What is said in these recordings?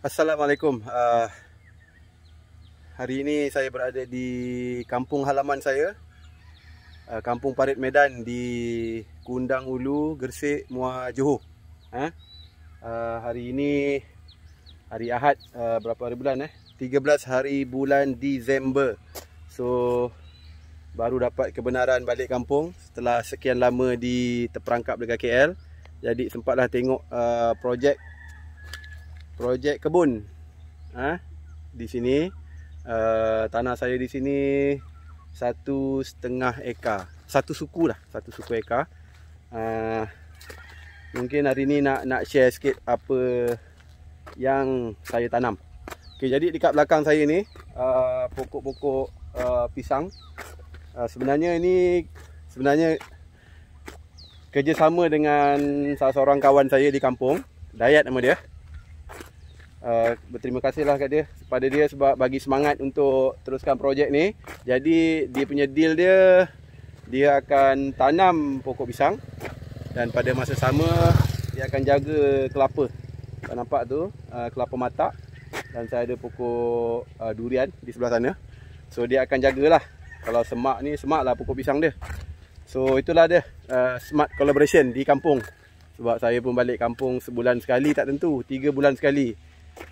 Assalamualaikum uh, Hari ini saya berada di kampung halaman saya uh, Kampung Parit Medan di Kundang Ulu, Gersik, Muar Johor huh? Ah, uh, Hari ini hari Ahad, uh, berapa hari bulan eh? 13 hari bulan Disember So, baru dapat kebenaran balik kampung Setelah sekian lama di terperangkap dengan KL Jadi sempatlah tengok uh, projek projek kebun ha? di sini uh, tanah saya di sini satu setengah eka satu suku lah satu suku eka uh, mungkin hari ni nak nak share sikit apa yang saya tanam okay, jadi di dekat belakang saya ni eh, pokok-pokok uh, uh, pisang uh, sebenarnya ini sebenarnya kerjasama dengan salah seorang kawan saya di kampung Dayat nama dia Eh, berterima kasihlah kat dia kepada dia sebab bagi semangat untuk teruskan projek ni. Jadi dia punya deal dia dia akan tanam pokok pisang dan pada masa sama dia akan jaga kelapa. Tak nampak tu uh, kelapa mata dan saya ada pokok uh, durian di sebelah sana. So dia akan jagalah. Kalau semak ni semaklah pokok pisang dia. So itulah dia uh, smart collaboration di kampung. Sebab saya pun balik kampung sebulan sekali tak tentu, tiga bulan sekali.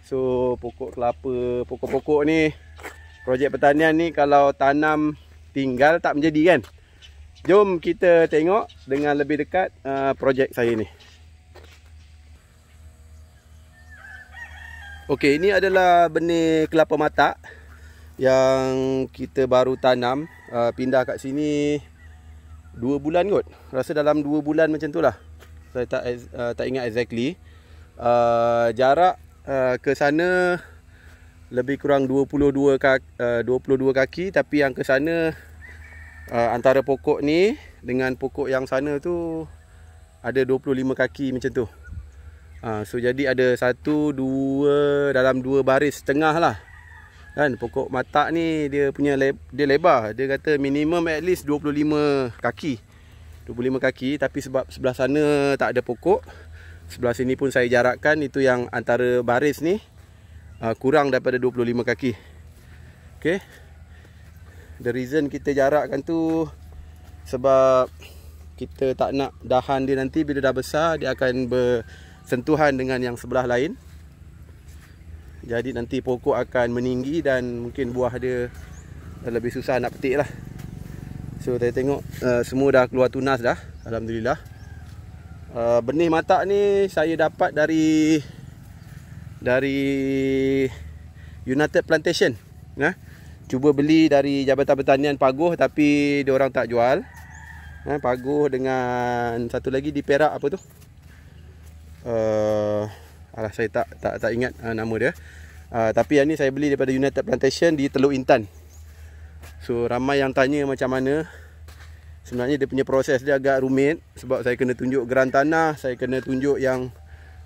So pokok kelapa Pokok-pokok ni Projek pertanian ni kalau tanam Tinggal tak menjadi kan Jom kita tengok dengan lebih dekat uh, Projek saya ni Ok ini adalah benih kelapa matak Yang kita baru tanam uh, Pindah kat sini 2 bulan kot Rasa dalam 2 bulan macam tu lah Saya tak, eh, uh, tak ingat exactly uh, Jarak Eh, ke sana lebih kurang 22 kaki, uh, 22 kaki tapi yang ke sana uh, antara pokok ni dengan pokok yang sana tu ada 25 kaki macam tu. Uh, so jadi ada satu dua dalam dua baris setengah lah. Kan pokok matak ni dia punya le- dia lebar. Dia kata minimum at least 25 kaki. 25 kaki tapi sebab sebelah sana tak ada pokok sebelah sini pun saya jarakkan itu yang antara baris ni uh, kurang daripada 25 kaki Okay the reason kita jarakkan tu sebab kita tak nak dahan dia nanti bila dah besar dia akan bersentuhan dengan yang sebelah lain jadi nanti pokok akan meninggi dan mungkin buah dia lebih susah nak petik lah so saya tengok uh, semua dah keluar tunas dah Alhamdulillah Eh, benih matak ni saya dapat dari dari United Plantation Nah, Cuba beli dari Jabatan Pertanian Paguh tapi dia orang tak jual. Ya, Paguh dengan satu lagi di Perak apa tu? Uh, alah saya tak tak tak ingat uh, nama dia. Uh, tapi yang ni saya beli daripada United Plantation di Teluk Intan. So ramai yang tanya macam mana sebenarnya dia punya proses dia agak rumit sebab saya kena tunjuk geran tanah, saya kena tunjuk yang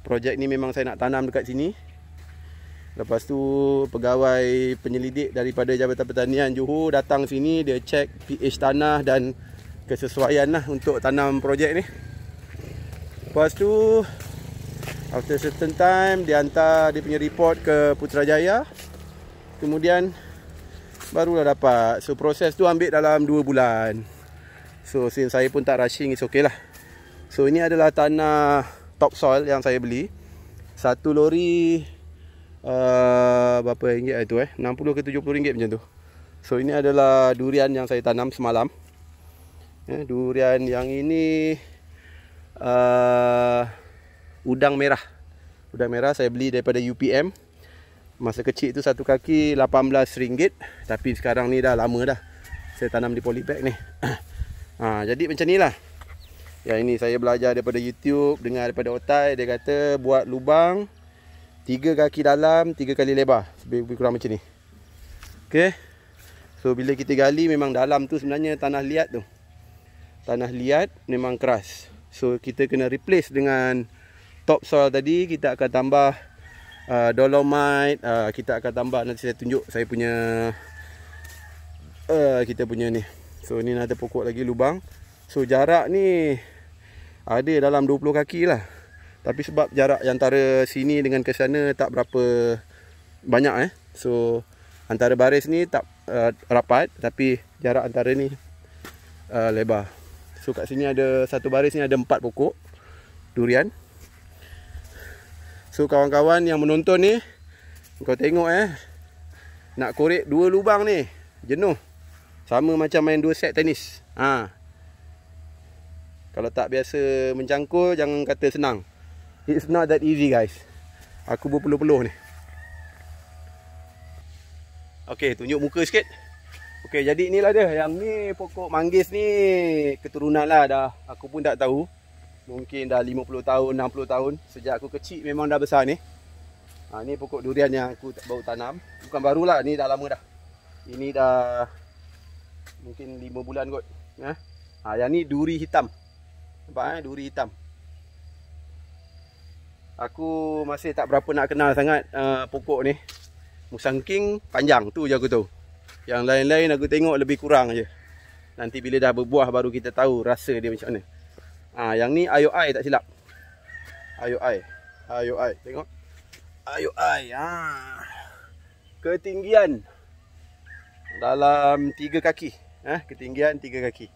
projek ni memang saya nak tanam dekat sini. Lepas tu pegawai penyelidik daripada Jabatan Pertanian Johor datang sini dia cek pH tanah dan kesesuaian lah untuk tanam projek ni. Lepas tu after certain time dia hantar dia punya report ke Putrajaya. Kemudian barulah dapat. So proses tu ambil dalam 2 bulan. So since saya pun tak rushing It's okay lah So ini adalah tanah topsoil yang saya beli Satu lori uh, Berapa ringgit itu eh 60 ke 70 ringgit macam tu So ini adalah durian yang saya tanam semalam eh, Durian yang ini uh, Udang merah Udang merah saya beli daripada UPM Masa kecil tu satu kaki rm ringgit, Tapi sekarang ni dah lama dah Saya tanam di polybag ni Ha, jadi macam ni lah. Yang ini saya belajar daripada YouTube. Dengar daripada Otai. Dia kata buat lubang. Tiga kaki dalam. Tiga kali lebar. Lebih kurang macam ni. Okay. So bila kita gali memang dalam tu sebenarnya tanah liat tu. Tanah liat memang keras. So kita kena replace dengan top soil tadi. Kita akan tambah uh, dolomite. Uh, kita akan tambah nanti saya tunjuk saya punya. Uh, kita punya ni. So ni ada pokok lagi lubang. So jarak ni ada dalam 20 kaki lah. Tapi sebab jarak antara sini dengan ke sana tak berapa banyak eh. So antara baris ni tak uh, rapat tapi jarak antara ni uh, lebar. So kat sini ada satu baris ni ada 4 pokok durian. So kawan-kawan yang menonton ni kau tengok eh nak korek dua lubang ni jenuh. Sama macam main dua set tenis. Ha. Kalau tak biasa mencangkul, jangan kata senang. It's not that easy guys. Aku berpeluh-peluh ni. Okay, tunjuk muka sikit. Okay, jadi inilah dia. Yang ni pokok manggis ni keturunan lah dah. Aku pun tak tahu. Mungkin dah 50 tahun, 60 tahun. Sejak aku kecil memang dah besar ni. Ha, ni pokok durian yang aku baru tanam. Bukan barulah, ni dah lama dah. Ini dah mungkin lima bulan kot eh? ha, yang ni duri hitam nampak eh duri hitam aku masih tak berapa nak kenal sangat uh, pokok ni musang king panjang tu je aku tahu yang lain-lain aku tengok lebih kurang je nanti bila dah berbuah baru kita tahu rasa dia macam mana ha, yang ni ayo ay tak silap ayo ay, ayo ay, tengok ayo ay ha. ketinggian dalam tiga kaki eh, ketinggian tiga kaki.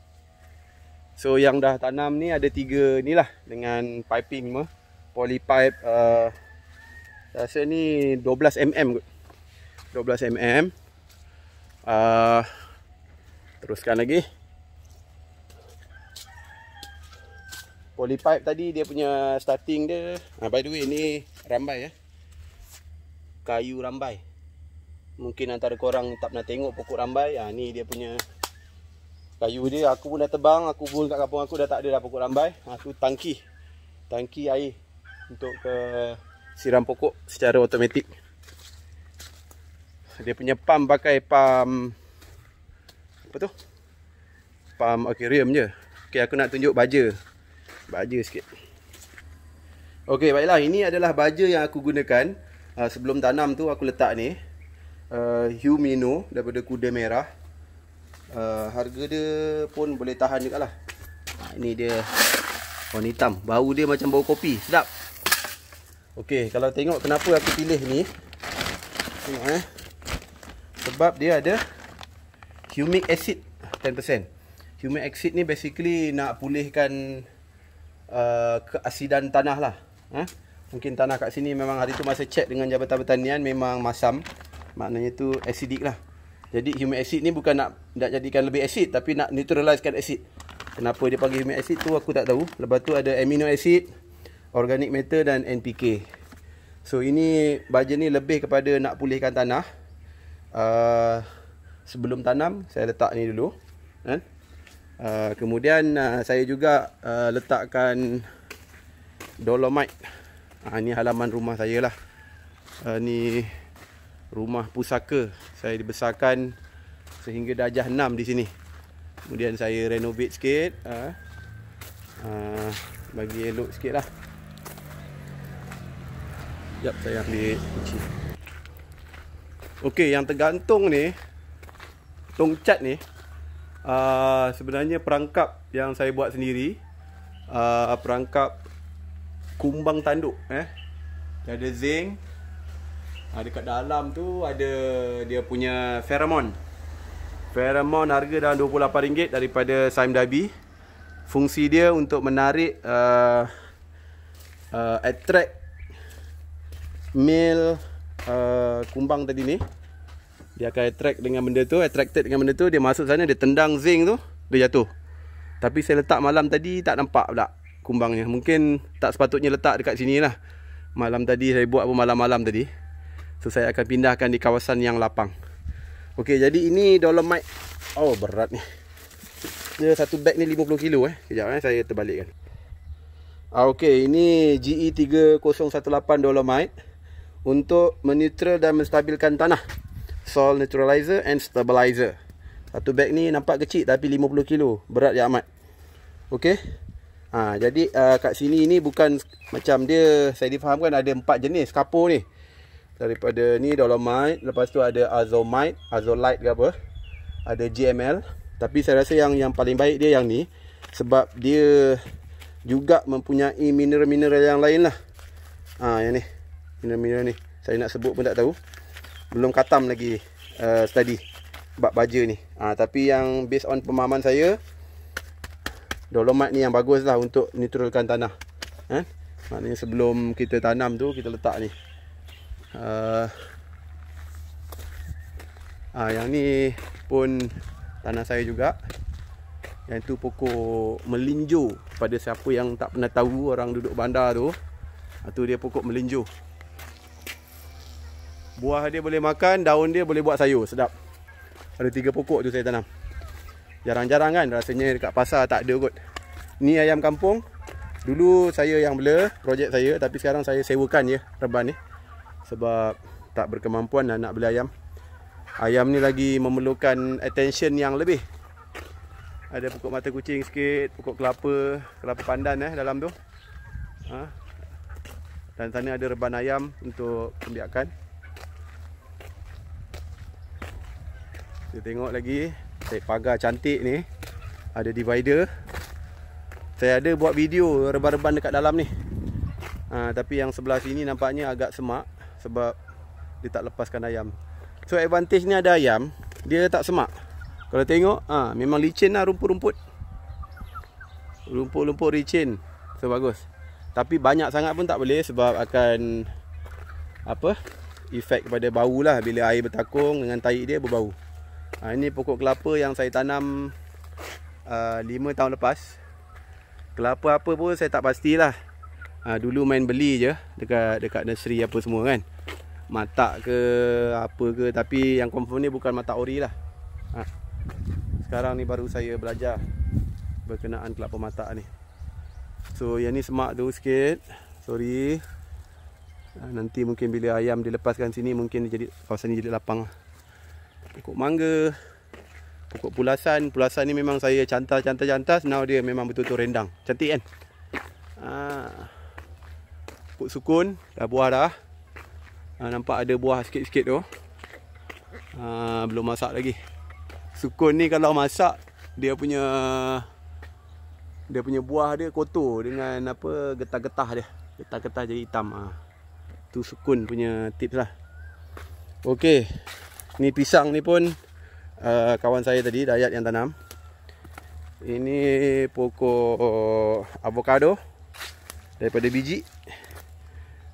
So yang dah tanam ni ada tiga ni lah dengan piping semua. Poly pipe uh, rasa ni 12 mm kot. 12 mm. Uh, teruskan lagi. Poly pipe tadi dia punya starting dia. Uh, by the way ni rambai ya. Eh. Kayu rambai. Mungkin antara korang tak pernah tengok pokok rambai. Ha, ni dia punya Kayu dia aku pun dah tebang Aku pun kat kampung aku dah tak ada dah pokok lambai Aku ha, tangki Tangki air Untuk ke eh, siram pokok secara automatik Dia punya pump pakai pump Apa tu? Pump aquarium je Okay aku nak tunjuk baja Baja sikit Okay baiklah ini adalah baja yang aku gunakan eh, Sebelum tanam tu aku letak ni uh, eh, Humino daripada kuda merah uh, harga dia pun boleh tahan juga lah ha, ah, ini dia warna oh, hitam bau dia macam bau kopi sedap ok kalau tengok kenapa aku pilih ni tengok eh sebab dia ada humic acid 10% humic acid ni basically nak pulihkan uh, keasidan tanah lah eh? mungkin tanah kat sini memang hari tu masa check dengan jabatan pertanian memang masam maknanya tu asidik lah jadi humic acid ni bukan nak nak jadikan lebih acid tapi nak neutralizekan acid. Kenapa dia panggil humic acid tu aku tak tahu. Lepas tu ada amino acid, organic matter dan NPK. So ini baja ni lebih kepada nak pulihkan tanah. Uh, sebelum tanam saya letak ni dulu. Kan? Uh, kemudian uh, saya juga uh, letakkan dolomite. Ah uh, ni halaman rumah saya lah. Uh, ni rumah pusaka saya dibesarkan sehingga darjah 6 di sini kemudian saya renovate sikit uh, uh, bagi elok sikit lah sekejap saya ambil kunci ok yang tergantung ni tongcat ni uh, sebenarnya perangkap yang saya buat sendiri uh, perangkap kumbang tanduk eh. dia ada zinc ha, dekat dalam tu ada dia punya pheromone pheromone harga dalam RM28 daripada Saim Dabi fungsi dia untuk menarik uh, uh, attract male uh, kumbang tadi ni dia akan attract dengan benda tu attracted dengan benda tu dia masuk sana dia tendang zinc tu dia jatuh tapi saya letak malam tadi tak nampak pula kumbangnya mungkin tak sepatutnya letak dekat sini lah malam tadi saya buat pun malam-malam tadi So saya akan pindahkan di kawasan yang lapang. Okey, jadi ini dolomite. Oh, berat ni. Dia satu bag ni 50 kilo eh. Kejap eh saya terbalikkan. Ah ini GE3018 dolomite untuk menutral dan menstabilkan tanah. Soil neutralizer and stabilizer. Satu bag ni nampak kecil tapi 50 kilo, berat ya amat. Okey. Ha, jadi uh, kat sini ni bukan macam dia saya difahamkan ada empat jenis kapur ni daripada ni dolomite lepas tu ada azomite azolite ke apa ada GML tapi saya rasa yang yang paling baik dia yang ni sebab dia juga mempunyai mineral-mineral yang lain lah ha, yang ni mineral-mineral ni saya nak sebut pun tak tahu belum katam lagi uh, study bab baja ni ha, tapi yang based on pemahaman saya dolomite ni yang bagus lah untuk neutralkan tanah ha? maknanya sebelum kita tanam tu kita letak ni uh, uh, Yang ni pun tanah saya juga Yang tu pokok melinjo Pada siapa yang tak pernah tahu orang duduk bandar tu Itu ah, dia pokok melinjo Buah dia boleh makan, daun dia boleh buat sayur, sedap Ada tiga pokok tu saya tanam Jarang-jarang kan rasanya dekat pasar tak ada kot Ni ayam kampung Dulu saya yang bela projek saya Tapi sekarang saya sewakan je reban ni sebab tak berkemampuan lah nak beli ayam ayam ni lagi memerlukan attention yang lebih ada pokok mata kucing sikit pokok kelapa kelapa pandan eh dalam tu ha? dan sana ada reban ayam untuk pembiakan kita tengok lagi saya pagar cantik ni ada divider saya ada buat video reban-reban dekat dalam ni ha, tapi yang sebelah sini nampaknya agak semak sebab dia tak lepaskan ayam. So advantage ni ada ayam, dia tak semak. Kalau tengok, ha, memang licin lah rumput-rumput. Rumput-rumput licin. So bagus. Tapi banyak sangat pun tak boleh sebab akan apa? Efek kepada bau lah bila air bertakung dengan tahi dia berbau. Ha, ini pokok kelapa yang saya tanam uh, tahun lepas. Kelapa apa pun saya tak pastilah. Ha, dulu main beli je dekat dekat nursery apa semua kan. Mata ke apa ke tapi yang confirm ni bukan mata ori lah ha. sekarang ni baru saya belajar berkenaan kelapa mata ni so yang ni semak tu sikit sorry ha, nanti mungkin bila ayam dilepaskan sini mungkin dia jadi kawasan ni jadi lapang lah. pokok mangga pokok pulasan pulasan ni memang saya cantas-cantas-cantas now dia memang betul-betul rendang cantik kan ha. pokok sukun dah buah dah Ha, nampak ada buah sikit-sikit tu. Ha, belum masak lagi. Sukun ni kalau masak, dia punya dia punya buah dia kotor dengan apa getah-getah dia. Getah-getah jadi hitam. Ha. Tu sukun punya tips lah. Okey. Ni pisang ni pun uh, kawan saya tadi Dayat yang tanam. Ini pokok avokado daripada biji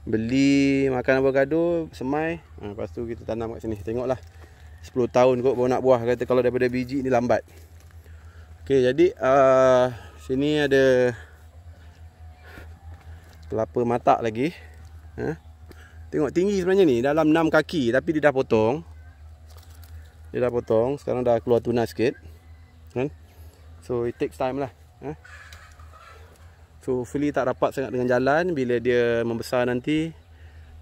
beli makan avocado semai ha, lepas tu kita tanam kat sini tengoklah 10 tahun kot baru nak buah kata kalau daripada biji ni lambat okey jadi uh, sini ada kelapa matak lagi ha? tengok tinggi sebenarnya ni dalam 6 kaki tapi dia dah potong dia dah potong sekarang dah keluar tunas sikit kan so it takes time lah ha? So hopefully tak rapat sangat dengan jalan Bila dia membesar nanti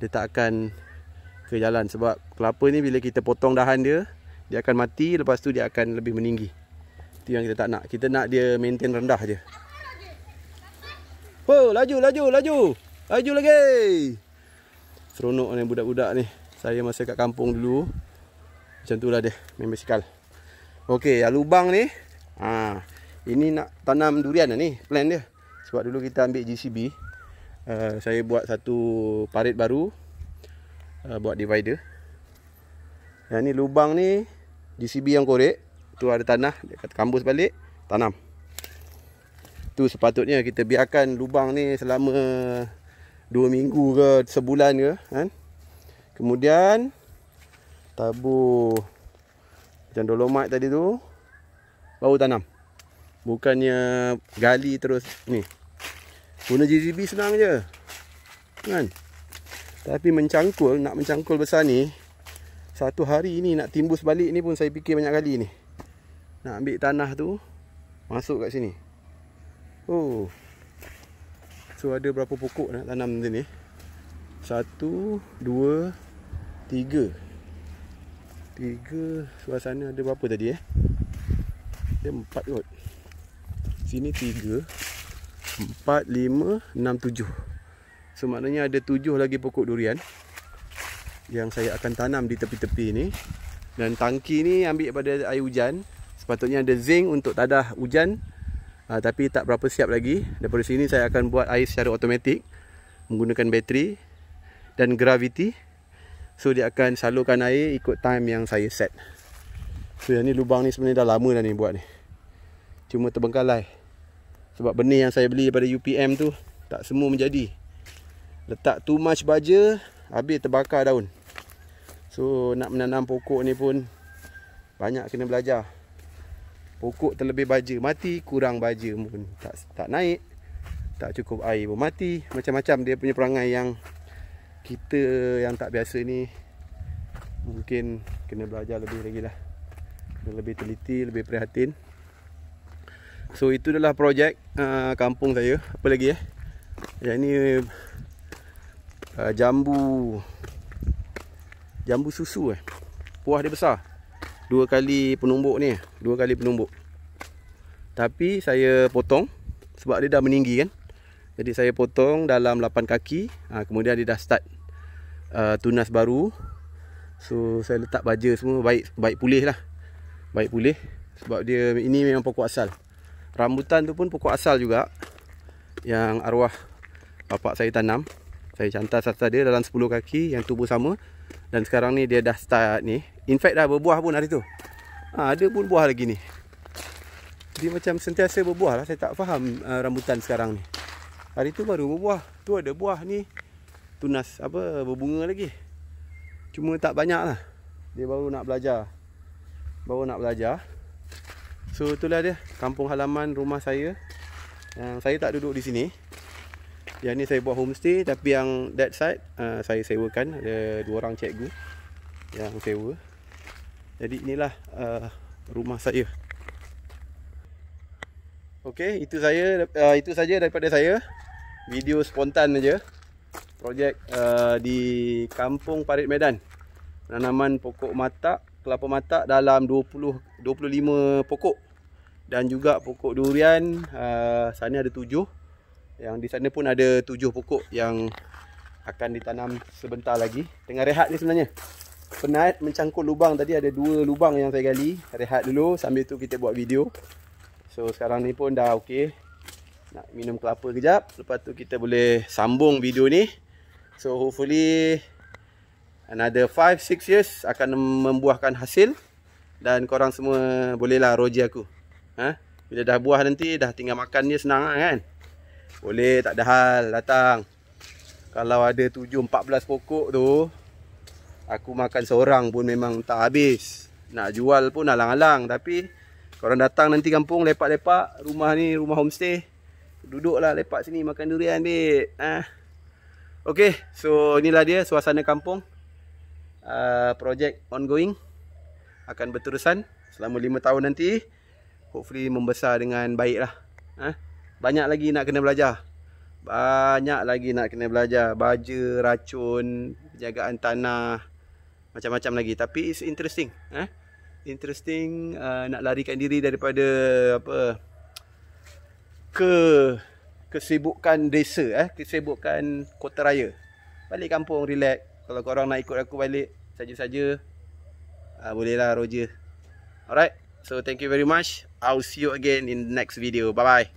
Dia tak akan ke jalan Sebab kelapa ni bila kita potong dahan dia Dia akan mati lepas tu dia akan lebih meninggi Itu yang kita tak nak Kita nak dia maintain rendah je Oh laju laju laju Laju lagi Seronok ni budak-budak ni Saya masa kat kampung dulu Macam tu lah dia main basikal Okay yang lubang ni ha, Ini nak tanam durian lah ni plan dia sebab dulu kita ambil GCB uh, Saya buat satu parit baru uh, Buat divider Yang ni lubang ni GCB yang korek Tu ada tanah Dia kata kambus balik Tanam Tu sepatutnya kita biarkan lubang ni selama Dua minggu ke sebulan ke kan? Kemudian Tabur Macam dolomat tadi tu Baru tanam Bukannya gali terus ni Guna JZB senang je. Kan? Tapi mencangkul, nak mencangkul besar ni. Satu hari ni nak timbus balik ni pun saya fikir banyak kali ni. Nak ambil tanah tu. Masuk kat sini. Oh. So ada berapa pokok nak tanam macam ni? Satu, dua, tiga. Tiga. Suasana ada berapa tadi eh? Ada empat kot. Sini Tiga. Empat lima enam tujuh. So maknanya ada tujuh lagi pokok durian Yang saya akan tanam di tepi-tepi ni Dan tangki ni ambil pada air hujan Sepatutnya ada zinc untuk tadah hujan uh, Tapi tak berapa siap lagi Daripada sini saya akan buat air secara automatik Menggunakan bateri Dan graviti. So dia akan salurkan air ikut time yang saya set So yang ni lubang ni sebenarnya dah lama dah ni buat ni Cuma terbengkalai sebab benih yang saya beli pada UPM tu Tak semua menjadi Letak too much baja Habis terbakar daun So nak menanam pokok ni pun Banyak kena belajar Pokok terlebih baja mati Kurang baja pun tak, tak naik Tak cukup air pun mati Macam-macam dia punya perangai yang Kita yang tak biasa ni Mungkin kena belajar lebih lagi lah Lebih teliti, lebih prihatin So itu adalah projek uh, kampung saya. Apa lagi eh? Yang ini uh, jambu jambu susu eh. Puah dia besar. Dua kali penumbuk ni, dua kali penumbuk. Tapi saya potong sebab dia dah meninggi kan. Jadi saya potong dalam 8 kaki, ha, kemudian dia dah start uh, tunas baru. So saya letak baja semua baik baik pulih lah. Baik pulih sebab dia ini memang pokok asal rambutan tu pun pokok asal juga yang arwah bapak saya tanam saya cantar atas dia dalam 10 kaki yang tubuh sama dan sekarang ni dia dah start ni in fact dah berbuah pun hari tu ha, ada pun buah lagi ni dia macam sentiasa berbuah lah saya tak faham uh, rambutan sekarang ni hari tu baru berbuah tu ada buah ni tunas apa berbunga lagi cuma tak banyak lah dia baru nak belajar baru nak belajar So itulah dia kampung halaman rumah saya. Yang ah, saya tak duduk di sini. Yang ni saya buat homestay tapi yang that side uh, saya sewakan ada dua orang cikgu yang sewa. Jadi inilah uh, rumah saya. Okey, itu saya uh, itu saja daripada saya. Video spontan saja Projek uh, di Kampung Parit Medan. Penanaman pokok matak, kelapa matak dalam 20 25 pokok dan juga pokok durian uh, sana ada tujuh yang di sana pun ada tujuh pokok yang akan ditanam sebentar lagi tengah rehat ni sebenarnya penat mencangkul lubang tadi ada dua lubang yang saya gali rehat dulu sambil tu kita buat video so sekarang ni pun dah okey nak minum kelapa kejap lepas tu kita boleh sambung video ni so hopefully another 5 6 years akan membuahkan hasil dan korang semua bolehlah roji aku Ha? Bila dah buah nanti dah tinggal makan dia senang lah kan. Boleh tak ada hal datang. Kalau ada tujuh empat belas pokok tu aku makan seorang pun memang tak habis. Nak jual pun alang-alang tapi korang datang nanti kampung lepak-lepak rumah ni rumah homestay. Duduklah lepak sini makan durian bib. Ah. Ha? Okey, so inilah dia suasana kampung. Uh, ah, project ongoing akan berterusan selama lima tahun nanti hopefully membesar dengan baik lah eh? Ha? banyak lagi nak kena belajar banyak lagi nak kena belajar baja, racun penjagaan tanah macam-macam lagi, tapi it's interesting eh? interesting uh, nak larikan diri daripada apa ke kesibukan desa eh? kesibukan kota raya balik kampung, relax, kalau korang nak ikut aku balik, saja-saja uh, bolehlah, roja alright So thank you very much. I'll see you again in the next video. Bye-bye.